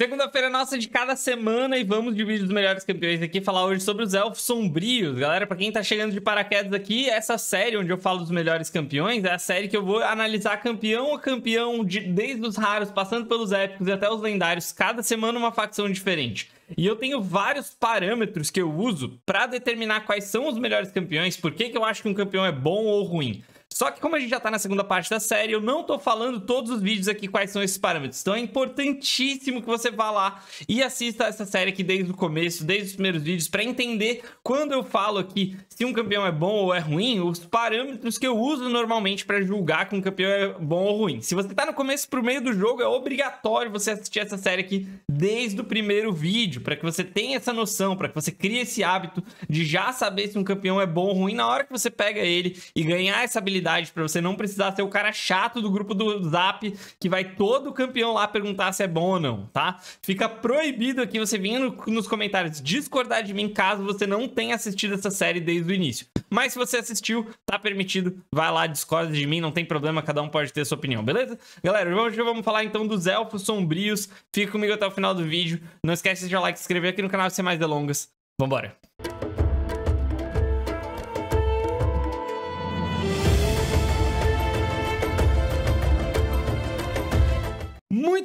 Segunda-feira nossa de cada semana e vamos dividir os melhores campeões aqui falar hoje sobre os Elfos Sombrios. Galera, pra quem tá chegando de paraquedas aqui, essa série onde eu falo dos melhores campeões é a série que eu vou analisar campeão a campeão, de, desde os raros, passando pelos épicos e até os lendários, cada semana uma facção diferente. E eu tenho vários parâmetros que eu uso para determinar quais são os melhores campeões, por que, que eu acho que um campeão é bom ou ruim. Só que como a gente já tá na segunda parte da série, eu não tô falando todos os vídeos aqui quais são esses parâmetros. Então é importantíssimo que você vá lá e assista essa série aqui desde o começo, desde os primeiros vídeos, para entender quando eu falo aqui se um campeão é bom ou é ruim, os parâmetros que eu uso normalmente para julgar que um campeão é bom ou ruim. Se você tá no começo pro meio do jogo, é obrigatório você assistir essa série aqui desde o primeiro vídeo, para que você tenha essa noção, para que você crie esse hábito de já saber se um campeão é bom ou ruim na hora que você pega ele e ganhar essa habilidade atividade para você não precisar ser o cara chato do grupo do Zap que vai todo campeão lá perguntar se é bom ou não, tá? Fica proibido aqui você vir no, nos comentários discordar de mim caso você não tenha assistido essa série desde o início. Mas se você assistiu, tá permitido, vai lá, discorda de mim, não tem problema, cada um pode ter sua opinião, beleza? Galera, hoje vamos falar então dos Elfos Sombrios. Fica comigo até o final do vídeo. Não esquece de deixar o like, se inscrever aqui no canal sem mais delongas. Vambora!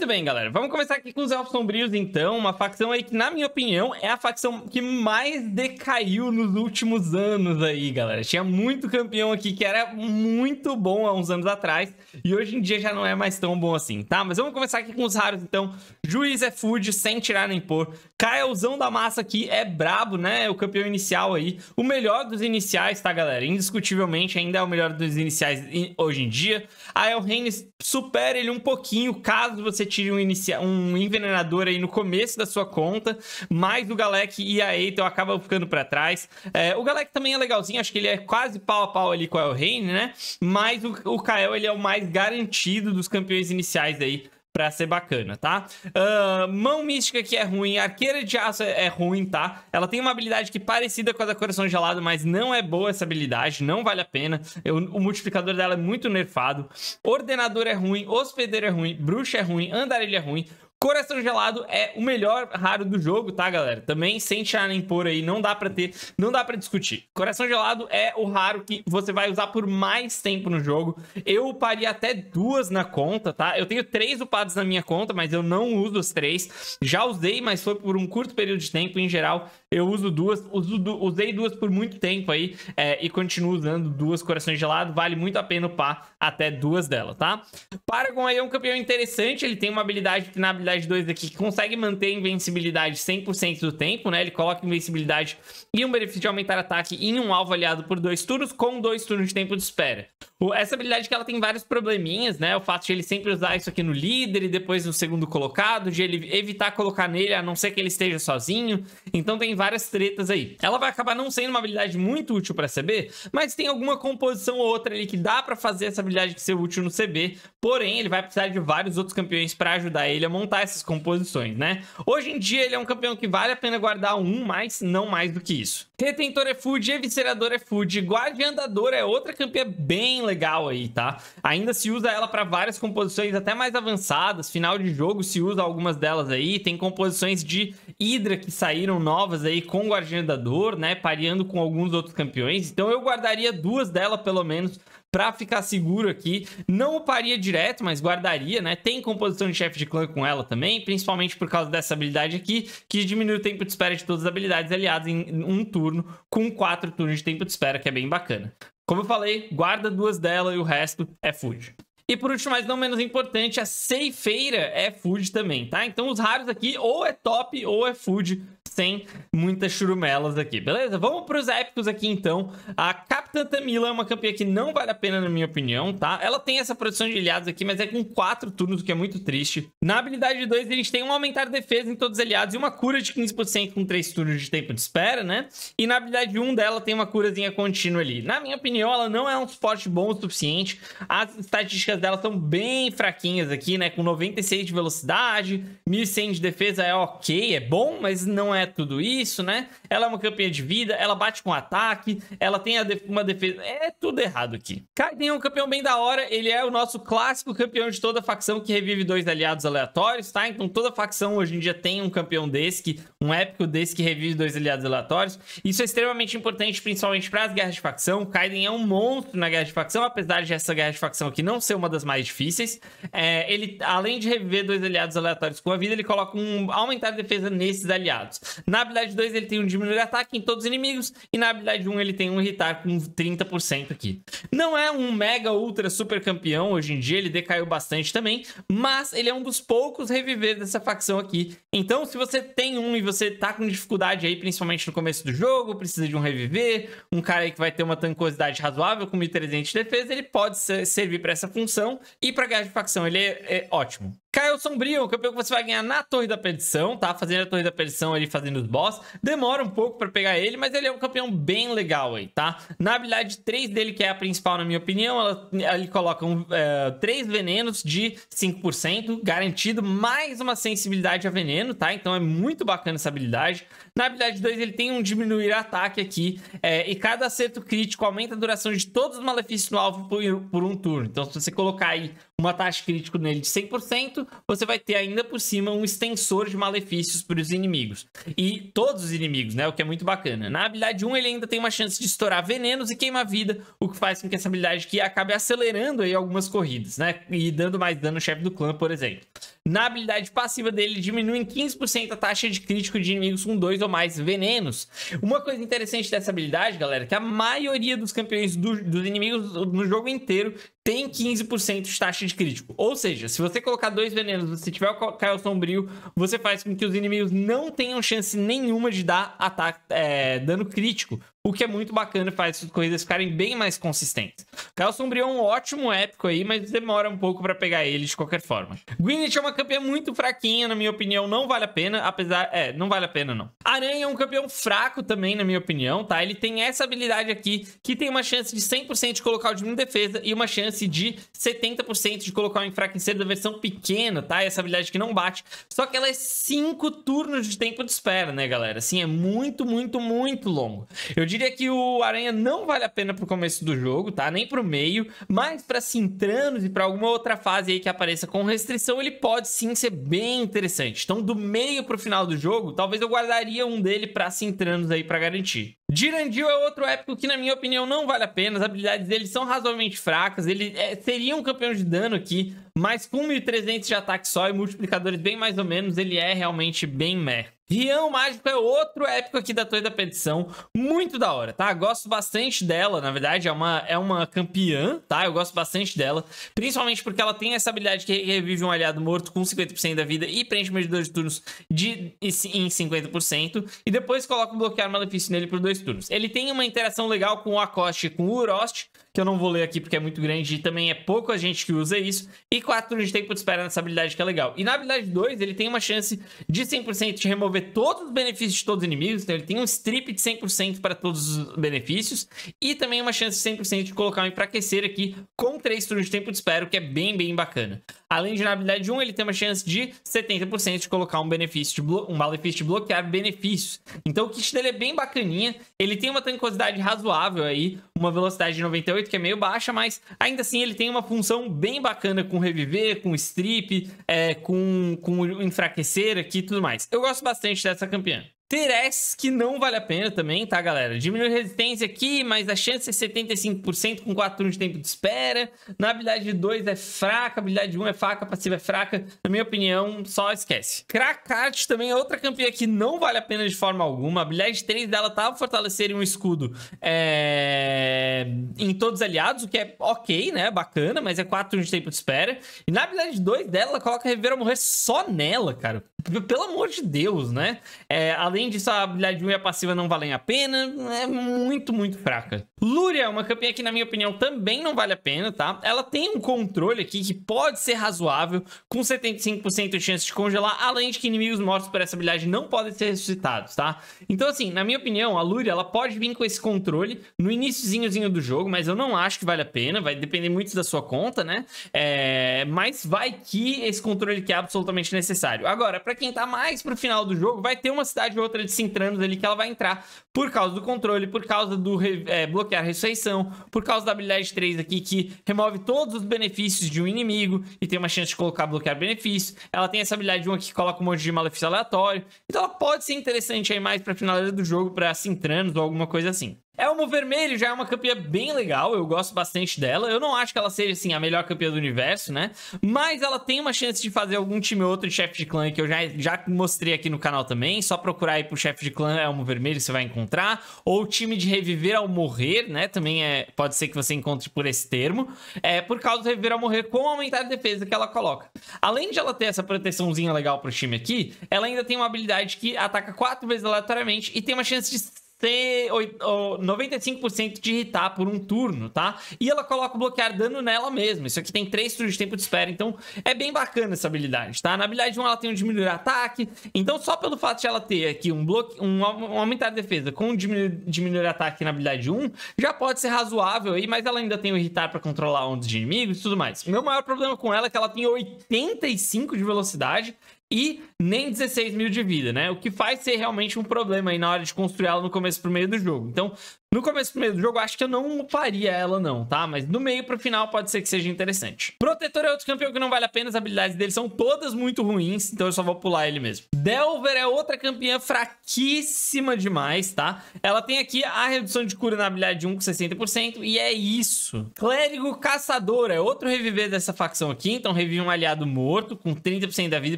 Muito bem, galera. Vamos começar aqui com os Elfos Sombrios, então. Uma facção aí que, na minha opinião, é a facção que mais decaiu nos últimos anos aí, galera. Tinha muito campeão aqui que era muito bom há uns anos atrás. E hoje em dia já não é mais tão bom assim, tá? Mas vamos começar aqui com os raros, então. Juiz é food, sem tirar nem pôr. Kaelzão da massa aqui é brabo, né? É o campeão inicial aí. O melhor dos iniciais, tá, galera? Indiscutivelmente, ainda é o melhor dos iniciais hoje em dia. A reines supera ele um pouquinho, caso você tire um, inicia... um envenenador aí no começo da sua conta, mas o Galek e a Eitel acabam ficando para trás. É, o Galek também é legalzinho, acho que ele é quase pau a pau ali com o Elraine, né? Mas o, o Kael ele é o mais garantido dos campeões iniciais aí pra ser bacana, tá? Uh, mão mística que é ruim, arqueira de aço é, é, ruim, tá? Ela tem uma habilidade que é parecida com a da coração gelado, mas não é boa essa habilidade, não vale a pena. Eu, o multiplicador dela é muito nerfado. Ordenador é ruim, hospedeiro é ruim, bruxa é ruim, andarilha é ruim. Coração gelado é o melhor raro do jogo, tá, galera? Também sem tirar nem pôr aí, não dá pra ter, não dá pra discutir. Coração gelado é o raro que você vai usar por mais tempo no jogo. Eu uparia até duas na conta, tá? Eu tenho três upadas na minha conta, mas eu não uso as três. Já usei, mas foi por um curto período de tempo. Em geral, eu uso duas, uso, usei duas por muito tempo aí é, e continuo usando duas corações gelado. Vale muito a pena upar até duas delas, tá? Paragon aí é um campeão interessante. Ele tem uma habilidade na habilidade 2 aqui que consegue manter a invencibilidade 100% do tempo, né? Ele coloca invencibilidade e um benefício de aumentar ataque em um alvo aliado por dois turnos com dois turnos de tempo de espera. O, essa habilidade que ela tem vários probleminhas, né? O fato de ele sempre usar isso aqui no líder e depois no segundo colocado, de ele evitar colocar nele a não ser que ele esteja sozinho. Então tem vários várias tretas aí. Ela vai acabar não sendo uma habilidade muito útil para CB, mas tem alguma composição ou outra ali que dá para fazer essa habilidade ser útil no CB, porém ele vai precisar de vários outros campeões para ajudar ele a montar essas composições, né? Hoje em dia ele é um campeão que vale a pena guardar um, mas não mais do que isso. Retentor é food, eviscerador é food, guardiandador é outra campeã bem legal aí, tá? Ainda se usa ela para várias composições até mais avançadas, final de jogo se usa algumas delas aí, tem composições de Hydra que saíram novas aí aí com o Guardiã da Dor, né? Pareando com alguns outros campeões. Então eu guardaria duas dela, pelo menos, para ficar seguro aqui. Não o paria direto, mas guardaria, né? Tem composição de chefe de clã com ela também, principalmente por causa dessa habilidade aqui, que diminui o tempo de espera de todas as habilidades aliadas em um turno, com quatro turnos de tempo de espera, que é bem bacana. Como eu falei, guarda duas dela e o resto é food. E por último, mas não menos importante, a ceifeira é food também, tá? Então os raros aqui ou é top ou é food, sem muitas churumelas aqui, beleza? Vamos pros épicos aqui então. A Capitã Tamila é uma campeã que não vale a pena na minha opinião, tá? Ela tem essa produção de aliados aqui, mas é com 4 turnos, o que é muito triste. Na habilidade 2 a gente tem um aumentar de defesa em todos os aliados e uma cura de 15% com 3 turnos de tempo de espera, né? E na habilidade 1 dela tem uma curazinha contínua ali. Na minha opinião, ela não é um suporte bom o suficiente. As estatísticas médias dela são bem fraquinhas aqui, né? Com 96 de velocidade, 1100 de defesa é ok, é bom, mas não é tudo isso, né? Ela é uma campeã de vida, ela bate com ataque, ela tem def uma defesa... É tudo errado aqui. Kaiden é um campeão bem da hora, ele é o nosso clássico campeão de toda facção que revive dois aliados aleatórios, tá? Então toda facção hoje em dia tem um campeão desse, que, um épico desse que revive dois aliados aleatórios. Isso é extremamente importante, principalmente para as guerras de facção. Kaiden é um monstro na guerra de facção, apesar de essa guerra de facção aqui não ser uma uma das mais difíceis. É, ele, além de reviver dois aliados aleatórios com a vida, ele coloca um aumentar de defesa nesses aliados. Na habilidade 2, ele tem um diminuir ataque em todos os inimigos. E na habilidade 1, um, ele tem um irritar com 30% aqui. Não é um mega, ultra, super campeão hoje em dia, ele decaiu bastante também. Mas ele é um dos poucos reviver dessa facção aqui. Então, se você tem um e você tá com dificuldade aí, principalmente no começo do jogo, precisa de um reviver, um cara aí que vai ter uma tancosidade razoável com 1300 de defesa, ele pode ser, servir para essa função facção. E para guerra de facção, ele é, é ótimo. Caio Sombrio, campeão que você vai ganhar na Torre da Perdição, tá? Fazendo a Torre da Perdição ali, fazendo os boss. Demora um pouco pra pegar ele, mas ele é um campeão bem legal aí, tá? Na habilidade 3 dele, que é a principal na minha opinião, ela, ele coloca um, é, 3 venenos de 5%, garantido, mais uma sensibilidade a veneno, tá? Então é muito bacana essa habilidade. Na habilidade 2 ele tem um diminuir ataque aqui, é, e cada acerto crítico aumenta a duração de todos os malefícios no alvo por, por um turno. Então se você colocar aí uma taxa crítica nele de 100%, você vai ter ainda por cima um extensor de malefícios para os inimigos. E todos os inimigos, né? O que é muito bacana. Na habilidade 1, ele ainda tem uma chance de estourar venenos e queimar vida, o que faz com que essa habilidade que acabe acelerando aí algumas corridas, né? E dando mais dano ao chefe do clã, por exemplo. Na habilidade passiva dele, diminui em 15% a taxa de crítico de inimigos com dois ou mais venenos. Uma coisa interessante dessa habilidade, galera, é que a maioria dos campeões do, dos inimigos no jogo inteiro tem 15% de taxa de crítico. Ou seja, se você colocar dois venenos, se tiver o Caio Sombrio, você faz com que os inimigos não tenham chance nenhuma de dar ataque, é, dano crítico o que é muito bacana e faz as corridas ficarem bem mais consistentes. Carro Sombrio é um ótimo épico aí, mas demora um pouco para pegar ele de qualquer forma. Gwyneth é uma campeã muito fraquinha, na minha opinião, não vale a pena, apesar... É, não vale a pena não. Aranha é um campeão fraco também, na minha opinião, tá? Ele tem essa habilidade aqui, que tem uma chance de 100% de colocar o diminuir em defesa e uma chance de 70% de colocar o enfraquecer da versão pequena, tá? Essa habilidade que não bate. Só que ela é 5 turnos de tempo de espera, né, galera? Assim, é muito, muito, muito longo. Eu diria que o Aranha não vale a pena pro começo do jogo, tá? Nem pro meio, mas para Sintranos e para alguma outra fase aí que apareça com restrição, ele pode sim ser bem interessante. Então, do meio pro final do jogo, talvez eu guardaria um dele para Sintranos aí para garantir. Dirandil é outro épico que, na minha opinião, não vale a pena. As habilidades dele são razoavelmente fracas. Ele é, seria um campeão de dano aqui, mas com 1.300 de ataque só e multiplicadores bem mais ou menos, ele é realmente bem meh. Rian Mágico é outro épico aqui da Torre da Petição, muito da hora, tá? Gosto bastante dela, na verdade, é uma, é uma campeã, tá? Eu gosto bastante dela, principalmente porque ela tem essa habilidade que revive um aliado morto com 50% da vida e preenche mais de dois turnos de, em 50%, e depois coloca um bloquear malefício nele por dois turnos. Ele tem uma interação legal com o Akoshi e com o Urost, que eu não vou ler aqui porque é muito grande e também é pouca gente que usa isso. E 4 turnos de tempo de espera nessa habilidade que é legal. E na habilidade 2, ele tem uma chance de 100% de remover todos os benefícios de todos os inimigos. Então ele tem um strip de 100% para todos os benefícios. E também uma chance de 100% de colocar um enfraquecer aqui com 3 turnos de tempo de espera, o que é bem, bem bacana. Além de na habilidade 1, ele tem uma chance de 70% de colocar um benefício, de um malefício de bloquear benefícios. Então o kit dele é bem bacaninha. Ele tem uma tancosidade razoável aí, uma velocidade de 98 8, que é meio baixa, mas ainda assim ele tem uma função bem bacana com reviver, com strip, é, com, com enfraquecer aqui e tudo mais. Eu gosto bastante dessa campeã. Terex, que não vale a pena também, tá, galera? Diminui resistência aqui, mas a chance é 75% com 4 turnos de tempo de espera. Na habilidade 2 é fraca, habilidade 1 um é fraca, passiva é fraca. Na minha opinião, só esquece. Krakart também é outra campeã que não vale a pena de forma alguma. A habilidade 3 dela tá fortalecer um escudo é... em todos os aliados, o que é ok, né? Bacana, mas é 4 turnos de tempo de espera. E na habilidade 2 dela, ela coloca a morrer só nela, cara pelo amor de Deus, né? É, além disso, a habilidade minha passiva não valem a pena, é muito, muito fraca. Luria, uma campeã que, na minha opinião, também não vale a pena, tá? Ela tem um controle aqui que pode ser razoável, com 75% de chance de congelar, além de que inimigos mortos por essa habilidade não podem ser ressuscitados, tá? Então, assim, na minha opinião, a Luria, ela pode vir com esse controle no iníciozinho do jogo, mas eu não acho que vale a pena, vai depender muito da sua conta, né? É, mas vai que esse controle que é absolutamente necessário. Agora, pra quem tá mais pro final do jogo, vai ter uma cidade ou outra de Sintranos ali que ela vai entrar por causa do controle, por causa do é, bloquear a ressurreição, por causa da habilidade 3 aqui que remove todos os benefícios de um inimigo e tem uma chance de colocar bloquear benefício. Ela tem essa habilidade 1 aqui que coloca um monte de malefício aleatório. Então ela pode ser interessante aí mais pra final do jogo, pra Sintranos ou alguma coisa assim. Elmo Vermelho já é uma campeã bem legal, eu gosto bastante dela. Eu não acho que ela seja, assim, a melhor campeã do universo, né? Mas ela tem uma chance de fazer algum time ou outro de chefe de clã, que eu já, já mostrei aqui no canal também. Só procurar aí pro chefe de clã Elmo Vermelho, você vai encontrar. Ou time de reviver ao morrer, né? Também é, pode ser que você encontre por esse termo. É por causa do reviver ao morrer com aumentar a defesa que ela coloca. Além de ela ter essa proteçãozinha legal pro time aqui, ela ainda tem uma habilidade que ataca quatro vezes aleatoriamente e tem uma chance de 95% de irritar por um turno, tá? E ela coloca o bloquear dano nela mesma. Isso aqui tem 3 turnos de tempo de espera, então é bem bacana essa habilidade, tá? Na habilidade 1 ela tem um diminuir ataque, então só pelo fato de ela ter aqui um, bloque... um aumentar a defesa com um diminuir, diminuir ataque na habilidade 1, já pode ser razoável aí, mas ela ainda tem o irritar para controlar ondas de inimigos e tudo mais. Meu maior problema com ela é que ela tem 85 de velocidade e nem 16 mil de vida, né? O que faz ser realmente um problema aí na hora de construir ela no começo pro meio do jogo. Então, no começo do meio do jogo, acho que eu não faria ela não, tá? Mas do meio pro final pode ser que seja interessante. Protetor é outro campeão que não vale a pena, as habilidades dele são todas muito ruins, então eu só vou pular ele mesmo. Delver é outra campeã fraquíssima demais, tá? Ela tem aqui a redução de cura na habilidade de 1 com 60% e é isso. Clérigo Caçador é outro reviver dessa facção aqui, então revive um aliado morto com 30% da vida e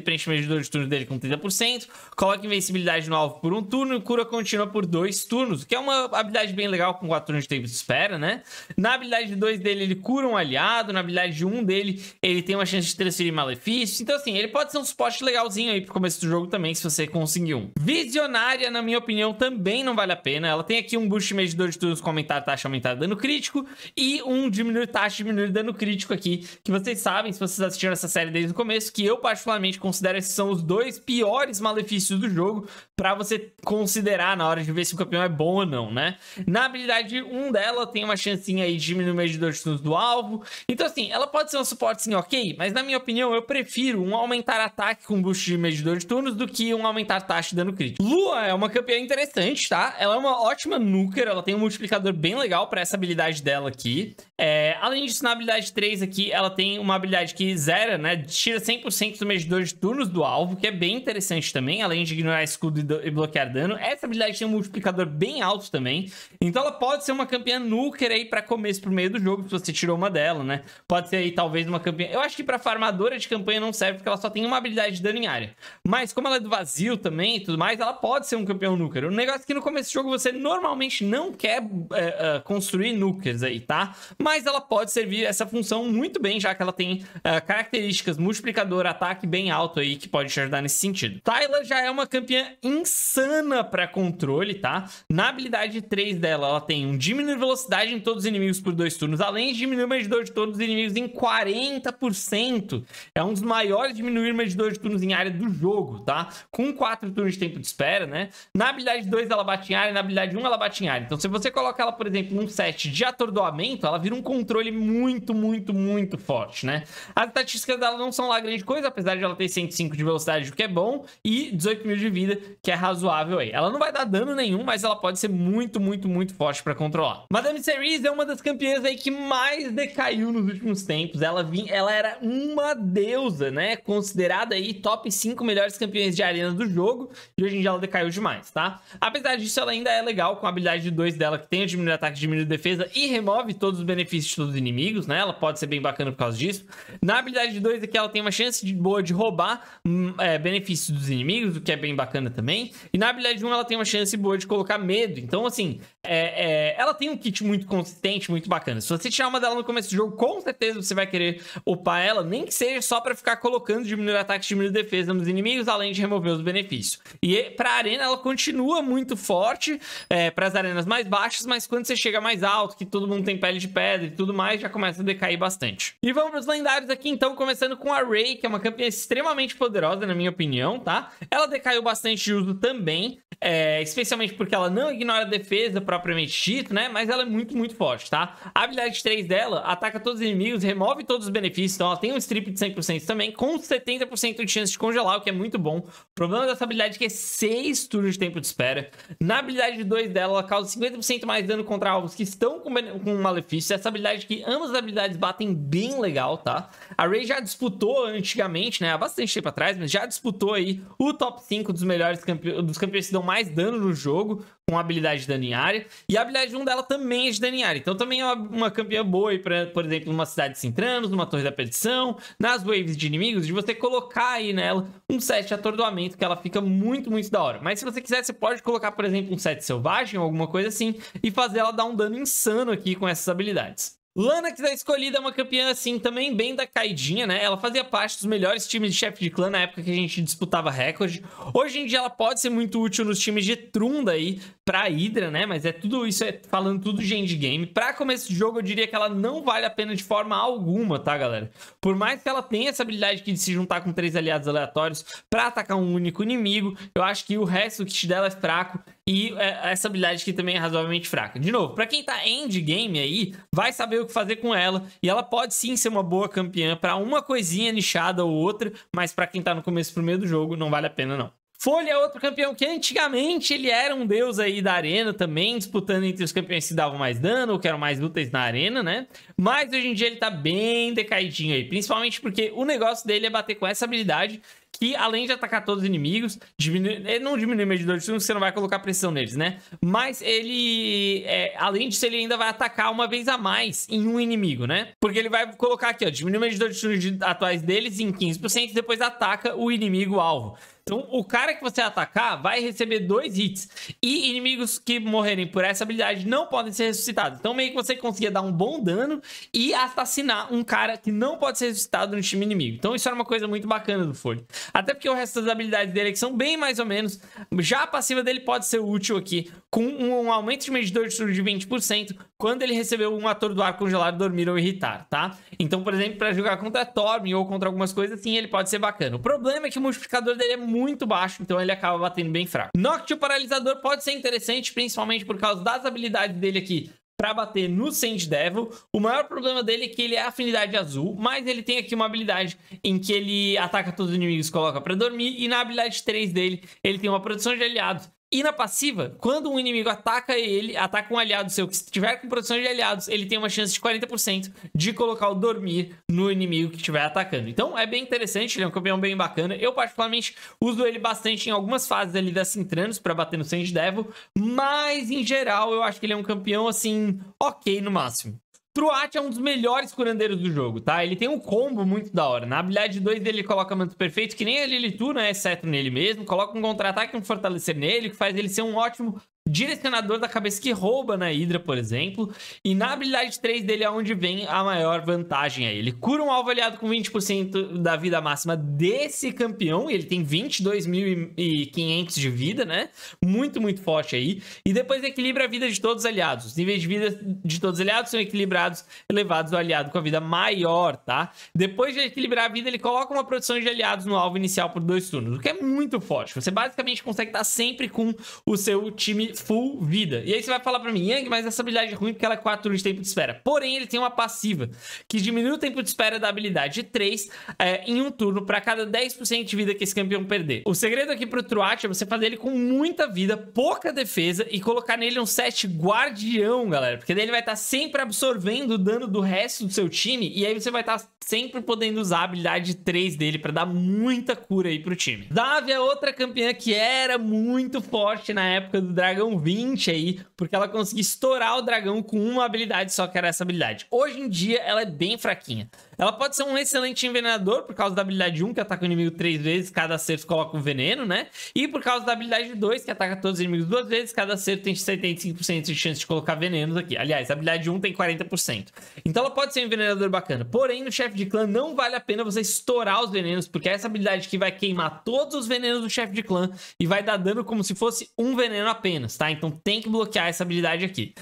preenche o medidor de turno dele com 30%, coloca invencibilidade no alvo por um turno e cura contínua por dois turnos, que é uma habilidade bem legal com 4 turnos de tempo de espera, né? Na habilidade 2 dele, ele cura um aliado. Na habilidade 1 um dele, ele tem uma chance de transferir malefícios. Então, assim, ele pode ser um suporte legalzinho aí pro começo do jogo também, se você conseguir um. Visionária, na minha opinião, também não vale a pena. Ela tem aqui um boost medidor de turnos com aumentar taxa aumentar dano crítico e um diminuir taxa diminuir dano crítico aqui, que vocês sabem, se vocês assistiram essa série desde o começo, que eu particularmente considero esses são os dois piores malefícios do jogo para você considerar na hora de ver se o campeão é bom ou não, né? Na na habilidade 1 dela, tem uma chancinha aí de diminuir de turnos do alvo. Então, assim, ela pode ser um suporte sim, ok, mas na minha opinião, eu prefiro um aumentar ataque com boost de medidor de turnos do que um aumentar taxa de dano crítico. Lua é uma campeã interessante, tá? Ela é uma ótima nuker, ela tem um multiplicador bem legal pra essa habilidade dela aqui. É, além disso, na habilidade 3 aqui, ela tem uma habilidade que zera, né? Tira 100% do medidor de turnos do alvo, que é bem interessante também, além de ignorar escudo e, e bloquear dano. Essa habilidade tem um multiplicador bem alto também. Então ela pode ser uma campeã nuker aí para começo pro meio do jogo, se você tirou uma dela, né? Pode ser aí talvez uma campeã. Eu acho que para farmadora de campanha não serve porque ela só tem uma habilidade de dano em área. Mas como ela é do vazio também e tudo mais, ela pode ser um campeão nuker. O negócio é que no começo do jogo você normalmente não quer é, é, construir nukers aí, tá? Mas ela pode servir essa função muito bem, já que ela tem é, características multiplicador, ataque bem alto aí, que pode te ajudar nesse sentido. Tyler já é uma campeã insana para controle, tá? Na habilidade 3 dela, dela, ela tem um diminuir velocidade em todos os inimigos por dois turnos, além de diminuir o medidor de todos os inimigos em 40%. É um dos maiores diminuir o medidor de turnos em área do jogo, tá? Com 4 turnos de tempo de espera, né? Na habilidade 2 ela bate em área, na habilidade 1 ela bate em área. Então se você coloca ela, por exemplo, num set de atordoamento, ela vira um controle muito, muito, muito forte, né? As estatísticas dela não são lá grande coisa, apesar de ela ter 105 de velocidade, o que é bom, e 18 mil de vida, que é razoável aí. Ela não vai dar dano nenhum, mas ela pode ser muito, muito, muito muito forte pra controlar. Madame Cerise é uma das campeãs aí que mais decaiu nos últimos tempos. Ela, vinha, ela era uma deusa, né? Considerada aí top 5 melhores campeãs de arena do jogo. E hoje em dia ela decaiu demais, tá? Apesar disso, ela ainda é legal com a habilidade de 2 dela, que tem o diminuir ataque, diminuir defesa e remove todos os benefícios de todos os inimigos, né? Ela pode ser bem bacana por causa disso. Na habilidade de 2 aqui, ela tem uma chance de, boa de roubar hum, é, benefícios dos inimigos, o que é bem bacana também. E na habilidade 1, um, ela tem uma chance boa de colocar medo. Então, assim, é, é, ela tem um kit muito consistente, muito bacana. Se você tirar uma dela no começo do jogo, com certeza você vai querer upar ela, nem que seja só para ficar colocando, diminuir ataques, diminuir defesa nos inimigos, além de remover os benefícios. E pra arena ela continua muito forte, é, para as arenas mais baixas, mas quando você chega mais alto, que todo mundo tem pele de pedra e tudo mais, já começa a decair bastante. E vamos para os lendários aqui então, começando com a Ray, que é uma campeã extremamente poderosa, na minha opinião, tá? Ela decaiu bastante de uso também, é, especialmente porque ela não ignora defesa pra propriamente dito, né? Mas ela é muito, muito forte, tá? A habilidade 3 dela ataca todos os inimigos, remove todos os benefícios, então ela tem um strip de 100% também, com 70% de chance de congelar, o que é muito bom. O problema dessa habilidade é que é 6 turnos de tempo de espera. Na habilidade 2 dela, ela causa 50% mais dano contra alvos que estão com, com malefício. Essa habilidade que ambas as habilidades batem bem legal, tá? A Ray já disputou antigamente, né? Há bastante tempo atrás, mas já disputou aí o top 5 dos melhores campe... dos campeões que dão mais dano no jogo com habilidade de dano em área. E a habilidade 1 dela também é de dano em área. Então também é uma, uma campeã boa aí, pra, por exemplo, numa cidade de Sintranos, numa torre da perdição, nas waves de inimigos, de você colocar aí nela um set de atordoamento, que ela fica muito, muito da hora. Mas se você quiser, você pode colocar, por exemplo, um set selvagem, alguma coisa assim, e fazer ela dar um dano insano aqui com essas habilidades. Lana, que escolhida, é uma campeã, assim, também bem da caidinha, né? Ela fazia parte dos melhores times de chefe de clã na época que a gente disputava recorde. Hoje em dia ela pode ser muito útil nos times de Trunda aí, pra Hydra, né? Mas é tudo isso, é falando tudo de endgame. Pra começo de jogo, eu diria que ela não vale a pena de forma alguma, tá, galera? Por mais que ela tenha essa habilidade aqui de se juntar com três aliados aleatórios pra atacar um único inimigo, eu acho que o resto do kit dela é fraco e é, essa habilidade aqui também é razoavelmente fraca. De novo, para quem tá endgame aí, vai saber o que fazer com ela. E ela pode sim ser uma boa campeã para uma coisinha nichada ou outra, mas para quem tá no começo pro meio do jogo, não vale a pena não. Folha é outro campeão que antigamente ele era um deus aí da arena também, disputando entre os campeões que davam mais dano ou que eram mais úteis na arena, né? Mas hoje em dia ele tá bem decaidinho aí, principalmente porque o negócio dele é bater com essa habilidade que além de atacar todos os inimigos, diminui, ele eh, não diminui o medidor de turno, você não vai colocar pressão neles, né? Mas ele, é, além disso, ele ainda vai atacar uma vez a mais em um inimigo, né? Porque ele vai colocar aqui, ó, diminui o medidor de turno de, atuais deles em 15% e depois ataca o inimigo alvo. Então, o cara que você atacar vai receber dois hits. E inimigos que morrerem por essa habilidade não podem ser ressuscitados. Então, meio que você conseguia dar um bom dano e assassinar um cara que não pode ser ressuscitado no time inimigo. Então, isso era uma coisa muito bacana do Folha. Até porque o resto das habilidades dele aqui é são bem mais ou menos. Já a passiva dele pode ser útil aqui, com um aumento de medidor de surdo de 20% quando ele recebeu um ator do ar congelado, dormir ou irritar, tá? Então, por exemplo, para jogar contra Torm ou contra algumas coisas assim, ele pode ser bacana. O problema é que o multiplicador dele é muito baixo, então ele acaba batendo bem fraco. Noctil Paralisador pode ser interessante, principalmente por causa das habilidades dele aqui para bater no Sand Devil. O maior problema dele é que ele é afinidade azul, mas ele tem aqui uma habilidade em que ele ataca todos os inimigos, coloca para dormir, e na habilidade 3 dele, ele tem uma produção de aliados e na passiva, quando um inimigo ataca ele, ataca um aliado seu, que se tiver com proteção de aliados, ele tem uma chance de 40% de colocar o dormir no inimigo que estiver atacando. Então é bem interessante, ele é um campeão bem bacana. Eu, particularmente, uso ele bastante em algumas fases ali da Sintranos para bater no Sand Devil, mas em geral eu acho que ele é um campeão assim, ok no máximo. Truat é um dos melhores curandeiros do jogo, tá? Ele tem um combo muito da hora. Na habilidade 2 dele, ele coloca manto perfeito, que nem a Lilitu, né? Exceto nele mesmo. Coloca um contra-ataque, um fortalecer nele, que faz ele ser um ótimo direcionador da cabeça que rouba na Hydra, por exemplo. E na habilidade 3 dele é onde vem a maior vantagem aí. Ele cura um alvo aliado com 20% da vida máxima desse campeão. Ele tem 22.500 de vida, né? Muito, muito forte aí. E depois equilibra a vida de todos os aliados. Os níveis de vida de todos os aliados são equilibrados, elevados ao aliado com a vida maior, tá? Depois de equilibrar a vida, ele coloca uma produção de aliados no alvo inicial por dois turnos, o que é muito forte. Você basicamente consegue estar sempre com o seu time full vida. E aí você vai falar pra mim, Yang, mas essa habilidade é ruim porque ela é 4 turnos de tempo de espera. Porém, ele tem uma passiva que diminui o tempo de espera da habilidade de 3 é, em um turno para cada 10% de vida que esse campeão perder. O segredo aqui pro Truat é você fazer ele com muita vida, pouca defesa e colocar nele um set guardião, galera. Porque daí ele vai estar tá sempre absorvendo o dano do resto do seu time e aí você vai estar tá sempre podendo usar a habilidade 3 dele para dar muita cura aí pro time. Davi é outra campeã que era muito forte na época do Dragão 20 aí, porque ela conseguia estourar o dragão com uma habilidade só, que era essa habilidade. Hoje em dia ela é bem fraquinha. Ela pode ser um excelente envenenador por causa da habilidade 1, que ataca o inimigo 3 vezes, cada acerto coloca um veneno, né? E por causa da habilidade 2, que ataca todos os inimigos duas vezes, cada acerto tem 75% de chance de colocar venenos aqui. Aliás, a habilidade 1 tem 40%. Então ela pode ser um envenenador bacana. Porém, no chefe de clã não vale a pena você estourar os venenos, porque é essa habilidade que vai queimar todos os venenos do chefe de clã e vai dar dano como se fosse um veneno apenas, tá? Então tem que bloquear essa habilidade aqui.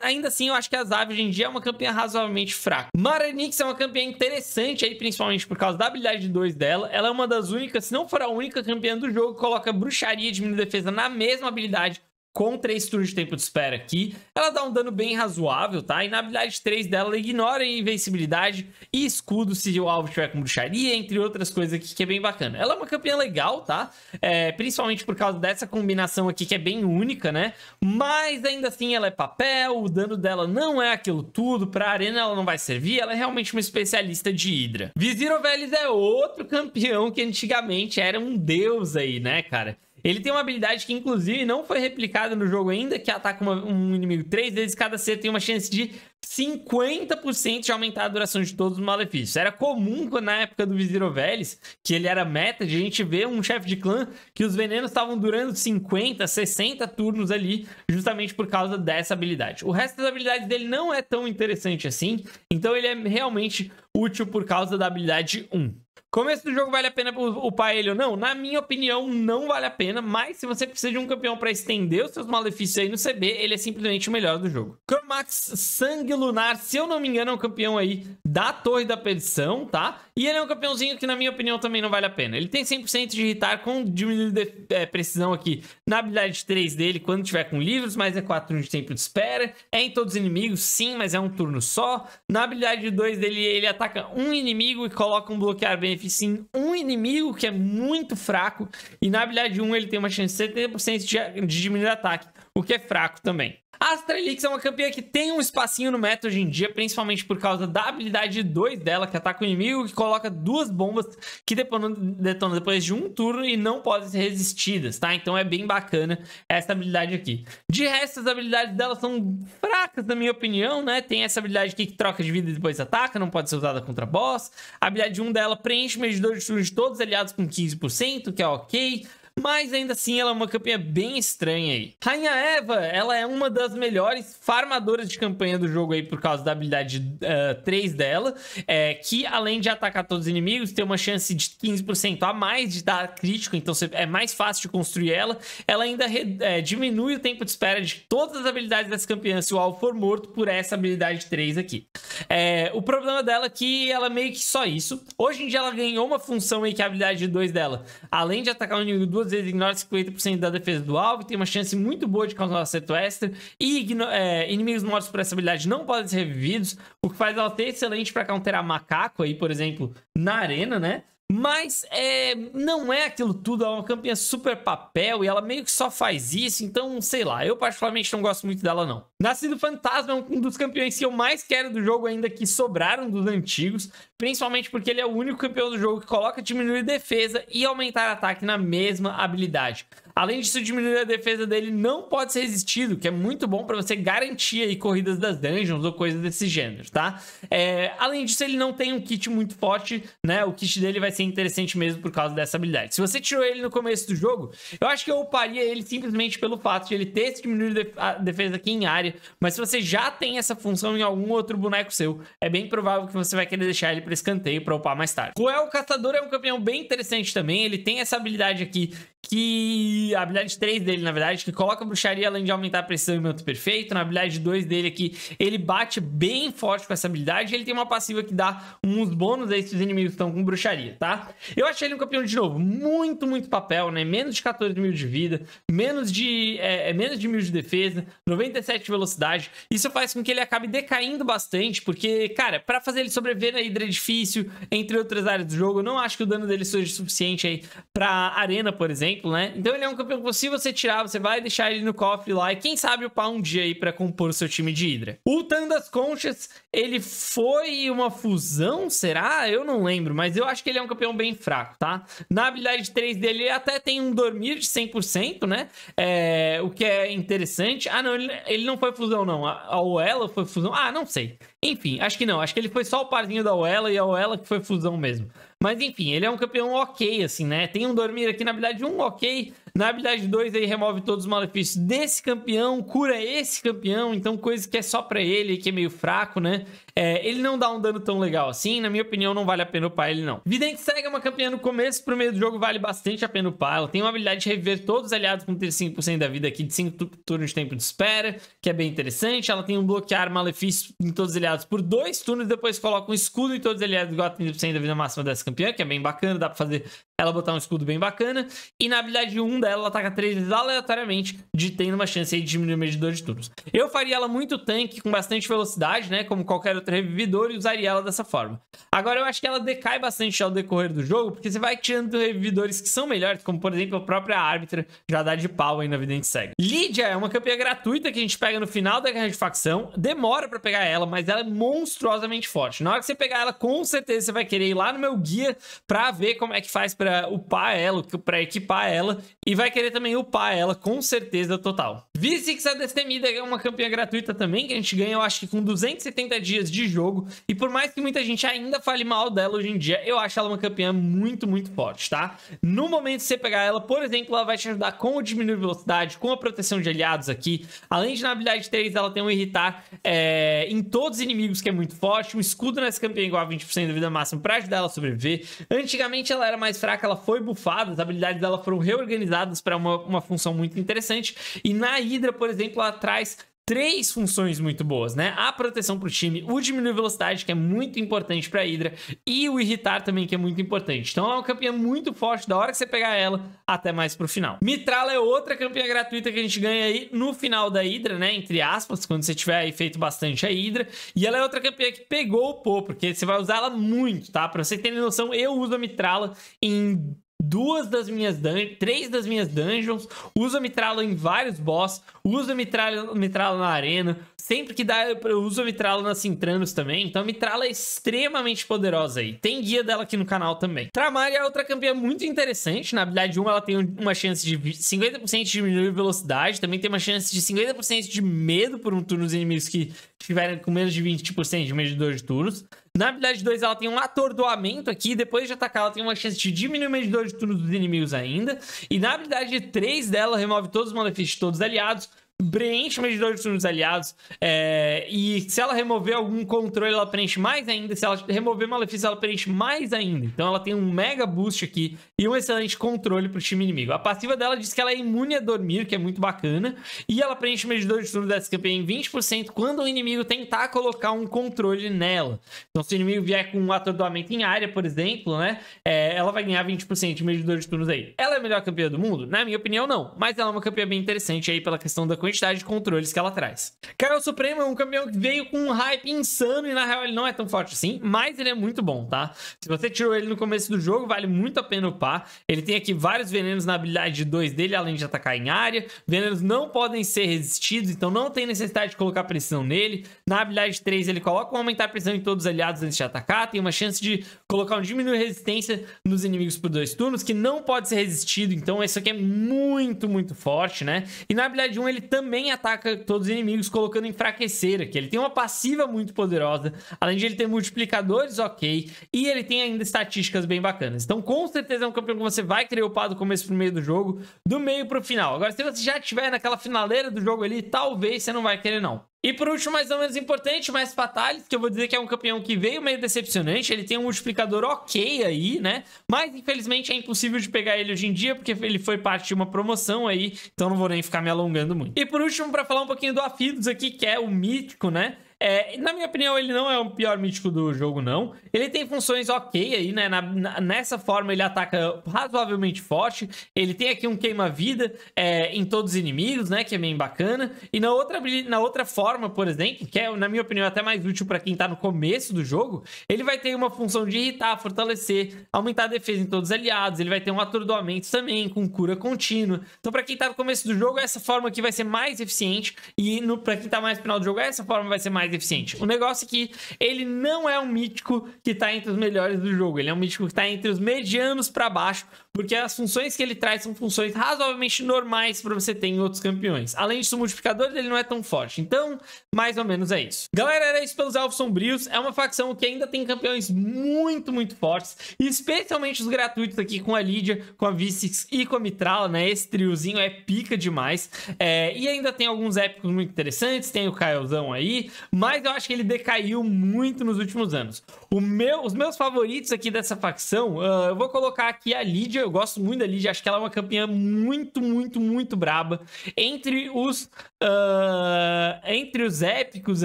Ainda assim, eu acho que a Zave hoje em dia é uma campeã razoavelmente fraca. Maranix é uma campeã interessante aí, principalmente por causa da habilidade 2 dela. Ela é uma das únicas, se não for a única campeã do jogo, que coloca bruxaria de mina defesa na mesma habilidade com 3 turnos de tempo de espera aqui. Ela dá um dano bem razoável, tá? E na habilidade 3 dela, ela ignora invencibilidade e escudo se o alvo tiver com bruxaria, entre outras coisas aqui, que é bem bacana. Ela é uma campeã legal, tá? É, principalmente por causa dessa combinação aqui, que é bem única, né? Mas ainda assim, ela é papel, o dano dela não é aquilo tudo, pra arena ela não vai servir, ela é realmente uma especialista de Hydra. Viziro Ovelis é outro campeão que antigamente era um deus aí, né, cara? Ele tem uma habilidade que, inclusive, não foi replicada no jogo ainda, que ataca uma, um inimigo três vezes cada ser, tem uma chance de 50% de aumentar a duração de todos os malefícios. Era comum na época do Vizir Veles, que ele era meta, de a gente ver um chefe de clã que os venenos estavam durando 50, 60 turnos ali, justamente por causa dessa habilidade. O resto das habilidades dele não é tão interessante assim, então ele é realmente útil por causa da habilidade 1. Começo do jogo vale a pena upar ele ou não? Na minha opinião, não vale a pena, mas se você precisa de um campeão para estender os seus malefícios aí no CB, ele é simplesmente o melhor do jogo. Cromax Sangue Lunar, se eu não me engano, é um campeão aí da Torre da Perdição, tá? E ele é um campeãozinho que, na minha opinião, também não vale a pena. Ele tem 100% de irritar com diminuída é, precisão aqui na habilidade 3 dele, quando tiver com livros, mas é 4 turnos de tempo de espera. É em todos os inimigos, sim, mas é um turno só. Na habilidade 2 dele, ele ataca um inimigo e coloca um bloquear benefício sim um inimigo que é muito fraco. E na habilidade 1 ele tem uma chance de 70% de, de diminuir ataque, o que é fraco também. A Astrelix é uma campeã que tem um espacinho no meta hoje em dia, principalmente por causa da habilidade 2 dela, que ataca o inimigo, que coloca duas bombas que detonam, detonam depois de um turno e não podem ser resistidas, tá? Então é bem bacana essa habilidade aqui. De resto, as habilidades dela são fracas, na minha opinião, né? Tem essa habilidade aqui que troca de vida e depois ataca, não pode ser usada contra boss. A habilidade 1 dela preenche medidor de turno de todos os aliados com 15%, que é ok. Mas ainda assim, ela é uma campanha bem estranha aí. Rainha Eva, ela é uma das melhores farmadoras de campanha do jogo aí por causa da habilidade uh, eh, 3 dela, é, que além de atacar todos os inimigos, tem uma chance de 15% a mais de dar crítico, então é mais fácil de construir ela. Ela ainda é, diminui o tempo de espera de todas as habilidades dessa campeã se o alvo for morto por essa habilidade 3 aqui. É, o problema dela é que ela é meio que só isso. Hoje em dia ela ganhou uma função aí que é a habilidade 2 dela. Além de atacar o inimigo duas todos eles 50% da defesa do alvo e tem uma chance muito boa de causar um acerto extra. E é, inimigos mortos por essa habilidade não podem ser revividos, o que faz ela ter excelente para counterar macaco aí, por exemplo, na arena, né? Mas é, não é aquilo tudo, é uma campinha super papel e ela meio que só faz isso, então sei lá, eu particularmente não gosto muito dela não. Nascido Fantasma é um dos campeões que eu mais quero do jogo ainda que sobraram dos antigos, principalmente porque ele é o único campeão do jogo que coloca diminuir defesa e aumentar ataque na mesma habilidade. Além disso, diminuir a defesa dele não pode ser resistido, que é muito bom para você garantir aí corridas das dungeons ou coisas desse gênero, tá? É, além disso, ele não tem um kit muito forte, né? O kit dele vai ser interessante mesmo por causa dessa habilidade. Se você tirou ele no começo do jogo, eu acho que eu uparia ele simplesmente pelo fato de ele ter esse diminuir a defesa aqui em área, mas se você já tem essa função em algum outro boneco seu, é bem provável que você vai querer deixar ele para escanteio para upar mais tarde. Coel Caçador é um campeão bem interessante também, ele tem essa habilidade aqui que a habilidade 3 dele, na verdade, que coloca bruxaria além de aumentar a precisão e manto perfeito. Na habilidade 2 dele aqui, ele bate bem forte com essa habilidade. Ele tem uma passiva que dá uns bônus aí se os inimigos estão com bruxaria, tá? Eu achei ele um campeão de novo. Muito, muito papel, né? Menos de 14 mil de vida, menos de, é, é menos de mil de defesa, 97 de velocidade. Isso faz com que ele acabe decaindo bastante, porque, cara, para fazer ele sobreviver na Hidra é difícil, entre outras áreas do jogo, eu não acho que o dano dele seja suficiente aí pra arena, por exemplo, né? Então ele é um do campeão que possível você tirar, você vai deixar ele no cofre lá e quem sabe upar um dia aí pra compor o seu time de Hydra. O tan das Conchas, ele foi uma fusão, será? Eu não lembro, mas eu acho que ele é um campeão bem fraco, tá? Na habilidade 3 dele, ele até tem um dormir de 100%, né? É, o que é interessante. Ah, não, ele, ele não foi fusão, não. A, Oela foi fusão? Ah, não sei. Enfim, acho que não. Acho que ele foi só o parzinho da Oela e a Oela que foi fusão mesmo. Mas enfim, ele é um campeão ok, assim, né? Tem um dormir aqui na habilidade 1 um ok, na habilidade 2, ele remove todos os malefícios desse campeão, cura esse campeão, então coisa que é só pra ele, que é meio fraco, né? É, ele não dá um dano tão legal assim, na minha opinião, não vale a pena upar ele, não. Vidente segue é uma campeã no começo, pro meio do jogo vale bastante a pena upar. Ela tem uma habilidade de reviver todos os aliados com 5% da vida aqui de 5 turnos de tempo de espera, que é bem interessante. Ela tem um bloquear malefício em todos os aliados por dois turnos, depois coloca um escudo em todos os aliados igual a 30% da vida máxima dessa campeã, que é bem bacana, dá pra fazer ela botar um escudo bem bacana. E na habilidade 1 dela, ela ataca 3 vezes aleatoriamente, de tendo uma chance aí de diminuir o medidor de turnos. Eu faria ela muito tanque, com bastante velocidade, né? Como qualquer outro revividor, e usaria ela dessa forma. Agora eu acho que ela decai bastante ao decorrer do jogo, porque você vai tirando revividores que são melhores, como por exemplo a própria árbitra, já dá de pau aí na Vidente Segue. Lídia é uma campeã gratuita que a gente pega no final da guerra de facção. Demora para pegar ela, mas ela é monstruosamente forte. Na hora que você pegar ela, com certeza você vai querer ir lá no meu guia pra ver como é que faz pra para upar ela, para equipar ela e vai querer também upar ela com certeza total. V6 a Destemida é uma campanha gratuita também que a gente ganha, eu acho que com 270 dias de jogo e por mais que muita gente ainda fale mal dela hoje em dia, eu acho ela uma campanha muito, muito forte, tá? No momento de você pegar ela, por exemplo, ela vai te ajudar com o diminuir velocidade, com a proteção de aliados aqui, além de na habilidade 3 ela tem um irritar é, em todos os inimigos que é muito forte, um escudo nessa campanha igual a 20% da vida máxima para ajudar ela a sobreviver. Antigamente ela era mais fraca que ela foi bufada, as habilidades dela foram reorganizadas para uma, uma função muito interessante. E na Hydra, por exemplo, ela traz três funções muito boas, né? A proteção pro time, o diminuir velocidade, que é muito importante pra Hydra, e o irritar também, que é muito importante. Então é uma campanha muito forte, da hora que você pegar ela até mais pro final. Mitrala é outra campanha gratuita que a gente ganha aí no final da Hydra, né? Entre aspas, quando você tiver aí feito bastante a Hydra. E ela é outra campanha que pegou o pô, porque você vai usar ela muito, tá? Pra você ter noção, eu uso a Mitrala em duas das minhas três das minhas dungeons, uso a em vários boss, uso a mitrala, na arena, sempre que dá eu uso a nas cintranos também, então a é extremamente poderosa aí. Tem guia dela aqui no canal também. Tramária é outra campeã muito interessante, na habilidade 1 ela tem uma chance de 50% de diminuir velocidade, também tem uma chance de 50% de medo por um turno dos inimigos que estiverem com menos de 20% de medidor de turnos. Na habilidade 2, ela tem um atordoamento aqui. Depois de atacar, ela tem uma chance de diminuir o medidor de turno dos inimigos ainda. E na habilidade 3 dela, remove todos os malefícios de todos os aliados preenche medidor de turnos aliados. É, e se ela remover algum controle, ela preenche mais ainda. Se ela remover malefício, ela preenche mais ainda. Então ela tem um mega boost aqui e um excelente controle pro time inimigo. A passiva dela diz que ela é imune a dormir, que é muito bacana. E ela preenche o medidor de turnos dessa campanha em 20% quando o inimigo tentar colocar um controle nela. Então se o inimigo vier com um atordoamento em área, por exemplo, né? É, ela vai ganhar 20% de medidor de turnos aí. Ela é a melhor campeã do mundo? Na minha opinião, não. Mas ela é uma campeã bem interessante aí pela questão da quantidade de controles que ela traz. Carol Supremo é um campeão que veio com um hype insano e na real ele não é tão forte assim, mas ele é muito bom, tá? Se você tirou ele no começo do jogo, vale muito a pena upar. Ele tem aqui vários venenos na habilidade 2 dele, além de atacar em área. Venenos não podem ser resistidos, então não tem necessidade de colocar pressão nele. Na habilidade 3 ele coloca um aumentar a pressão em todos os aliados antes de atacar, tem uma chance de colocar um diminuir resistência nos inimigos por dois turnos, que não pode ser resistido, então isso aqui é muito, muito forte, né? E na habilidade 1 ele também ataca todos os inimigos, colocando enfraquecer, que ele tem uma passiva muito poderosa, além de ele ter multiplicadores ok, e ele tem ainda estatísticas bem bacanas. Então, com certeza é um campeão que você vai querer upar do começo pro meio do jogo, do meio pro final. Agora, se você já estiver naquela finaleira do jogo ali, talvez você não vai querer não. E por último, mais ou menos importante, mais Fatalis, que eu vou dizer que é um campeão que veio meio decepcionante, ele tem um multiplicador ok aí, né? Mas infelizmente é impossível de pegar ele hoje em dia, porque ele foi parte de uma promoção aí, então não vou nem ficar me alongando muito. E por último, para falar um pouquinho do Afidos aqui, que é o mítico, né? É, na minha opinião, ele não é o pior mítico do jogo, não. Ele tem funções ok aí, né? Na, na, nessa forma, ele ataca razoavelmente forte. Ele tem aqui um queima-vida é, em todos os inimigos, né? Que é bem bacana. E na outra, na outra forma, por exemplo, que é, na minha opinião, até mais útil para quem tá no começo do jogo, ele vai ter uma função de irritar, fortalecer, aumentar a defesa em todos os aliados. Ele vai ter um atordoamento também, com cura contínua. Então, para quem tá no começo do jogo, essa forma aqui vai ser mais eficiente. E para quem tá mais no final do jogo, essa forma vai ser mais deficiente. O negócio é que ele não é um mítico que tá entre os melhores do jogo, ele é um mítico que tá entre os medianos para baixo, porque as funções que ele traz são funções razoavelmente normais para você ter em outros campeões. Além disso, o multiplicador dele não é tão forte, então mais ou menos é isso. Galera, era isso pelos Elfos Sombrios, é uma facção que ainda tem campeões muito, muito fortes, especialmente os gratuitos aqui com a Lídia, com a Vissix e com a Mitrala, né? Esse triozinho é pica demais, é, e ainda tem alguns épicos muito interessantes, tem o Kaelzão aí, mas eu acho que ele decaiu muito nos últimos anos. Meu, os meus favoritos aqui dessa facção, uh, eu vou colocar aqui a Lídia, eu gosto muito da Lídia, acho que ela é uma campeã muito, muito, muito braba. Entre os uh, entre os épicos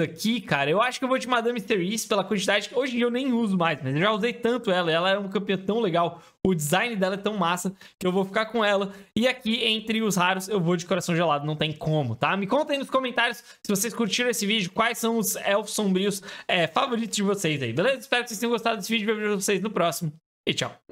aqui, cara, eu acho que eu vou de Madame Therese pela quantidade que hoje em dia eu nem uso mais, mas eu já usei tanto ela, ela é uma campeã tão legal, o design dela é tão massa que eu vou ficar com ela. E aqui, entre os raros, eu vou de coração gelado, não tem como, tá? Me contem nos comentários se vocês curtiram esse vídeo, quais são os elfos sombrios é, favoritos de vocês aí, beleza? Espero que vocês tenham gostado desse vídeo. Vejo vocês no próximo e tchau.